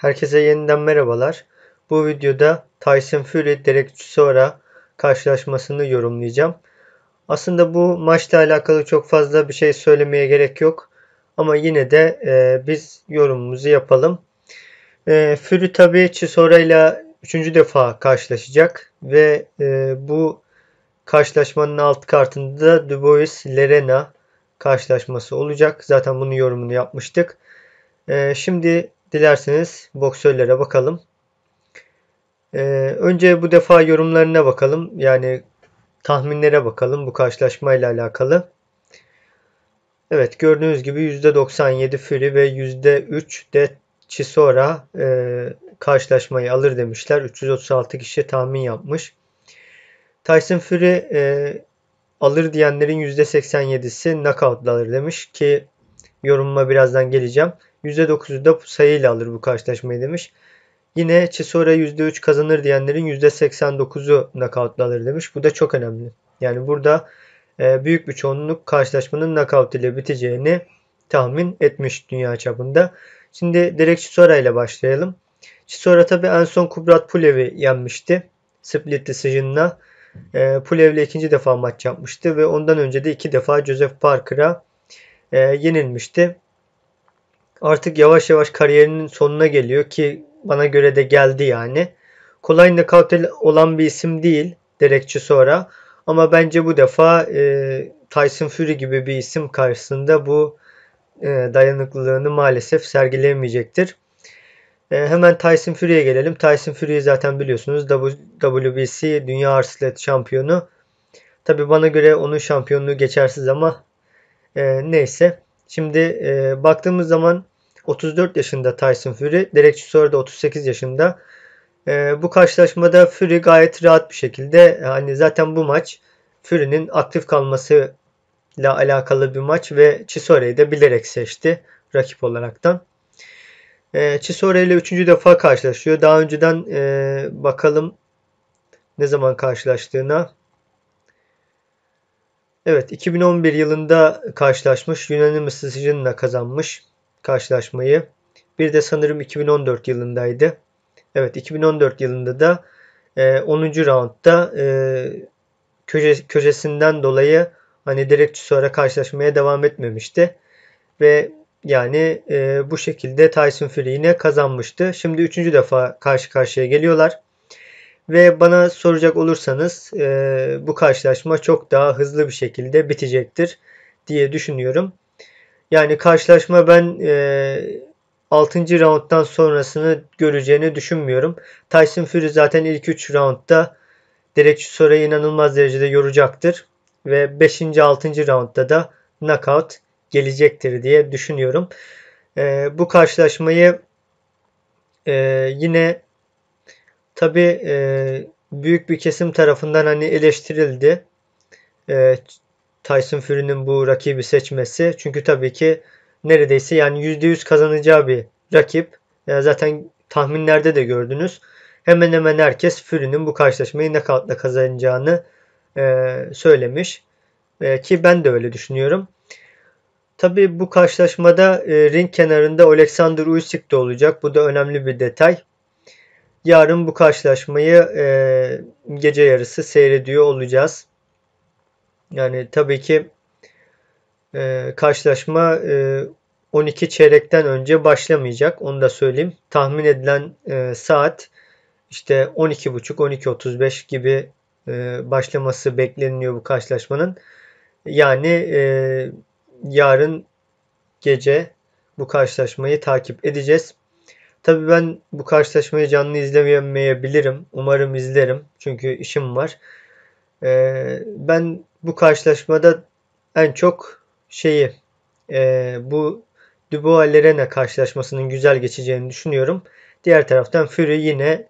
Herkese yeniden merhabalar. Bu videoda Tyson Fury Derek Chisora karşılaşmasını yorumlayacağım. Aslında bu maçla alakalı çok fazla bir şey söylemeye gerek yok. Ama yine de e, biz yorumumuzu yapalım. E, Fury tabii Chisora ile 3. defa karşılaşacak. Ve e, bu karşılaşmanın alt kartında da Dubois Lerena karşılaşması olacak. Zaten bunun yorumunu yapmıştık. E, şimdi Dilerseniz boksörlere bakalım. Ee, önce bu defa yorumlarına bakalım. Yani tahminlere bakalım bu karşılaşmayla alakalı. Evet gördüğünüz gibi %97 Fury ve %3 de Chisora e, karşılaşmayı alır demişler. 336 kişi tahmin yapmış. Tyson Fury e, alır diyenlerin %87'si knockout'la alır demiş ki yorumuma birazdan geleceğim. %9'u da sayıyla alır bu karşılaşmayı demiş. Yine Chisora %3 kazanır diyenlerin %89'u nakavtla alır demiş. Bu da çok önemli. Yani burada e, büyük bir çoğunluk karşılaşmanın nakavt ile biteceğini tahmin etmiş dünya çapında. Şimdi direkt Chisora ile başlayalım. Chisora tabi en son Kubrat Pulev'i yenmişti. Split decision'la. E, Pulev ile ikinci defa maç yapmıştı ve ondan önce de iki defa Joseph Parker'a e, yenilmişti artık yavaş yavaş kariyerinin sonuna geliyor ki bana göre de geldi yani. Kolay nakavtel olan bir isim değil Derekçi sonra ama bence bu defa e, Tyson Fury gibi bir isim karşısında bu e, dayanıklılığını maalesef sergileyemeyecektir. E, hemen Tyson Fury'e gelelim. Tyson Fury zaten biliyorsunuz WBC Dünya Arslet şampiyonu. Tabi bana göre onun şampiyonluğu geçersiz ama e, neyse. Şimdi e, baktığımız zaman 34 yaşında Tyson Fury. Derek Chisora da 38 yaşında. E, bu karşılaşmada Fury gayet rahat bir şekilde yani zaten bu maç Fury'nin aktif kalması ile alakalı bir maç ve Chisora'yı da bilerek seçti rakip olaraktan. E, ee, Chisora ile üçüncü defa karşılaşıyor. Daha önceden e, bakalım ne zaman karşılaştığına. Evet 2011 yılında karşılaşmış. Unanimous Decision'la kazanmış karşılaşmayı. Bir de sanırım 2014 yılındaydı. Evet 2014 yılında da e, 10. roundda e, köşe, köşesinden dolayı hani direkt sonra karşılaşmaya devam etmemişti. Ve yani e, bu şekilde Tyson Fury yine kazanmıştı. Şimdi üçüncü defa karşı karşıya geliyorlar. Ve bana soracak olursanız e, bu karşılaşma çok daha hızlı bir şekilde bitecektir diye düşünüyorum. Yani karşılaşma ben e, 6. rounddan sonrasını göreceğini düşünmüyorum. Tyson Fury zaten ilk 3 roundda direkt Sora'yı inanılmaz derecede yoracaktır. Ve 5. 6. roundda da knockout gelecektir diye düşünüyorum. E, bu karşılaşmayı e, yine tabi e, büyük bir kesim tarafından hani eleştirildi. E, Tyson Fury'nin bu rakibi seçmesi. Çünkü tabii ki neredeyse yani %100 kazanacağı bir rakip. zaten tahminlerde de gördünüz. Hemen hemen herkes Fury'nin bu karşılaşmayı ne kadar kazanacağını e, söylemiş. E, ki ben de öyle düşünüyorum. Tabi bu karşılaşmada e, ring kenarında Alexander Usyk de olacak. Bu da önemli bir detay. Yarın bu karşılaşmayı gece yarısı seyrediyor olacağız. Yani tabii ki e, karşılaşma e, 12 çeyrekten önce başlamayacak. Onu da söyleyeyim. Tahmin edilen e, saat işte 12.30 12.35 gibi e, başlaması bekleniyor bu karşılaşmanın. Yani e, yarın gece bu karşılaşmayı takip edeceğiz. Tabii ben bu karşılaşmayı canlı izlemeyebilirim. Umarım izlerim. Çünkü işim var. E, ben bu karşılaşmada en çok şeyi e, bu Dubois Lerena karşılaşmasının güzel geçeceğini düşünüyorum. Diğer taraftan Fury yine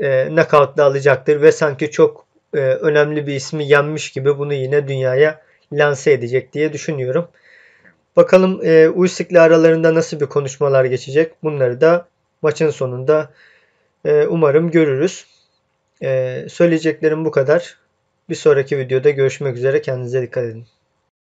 e, knockout'la alacaktır ve sanki çok e, önemli bir ismi yenmiş gibi bunu yine dünyaya lanse edecek diye düşünüyorum. Bakalım e, Usyk'le aralarında nasıl bir konuşmalar geçecek. Bunları da maçın sonunda e, umarım görürüz. E, söyleyeceklerim bu kadar. Bir sonraki videoda görüşmek üzere. Kendinize dikkat edin.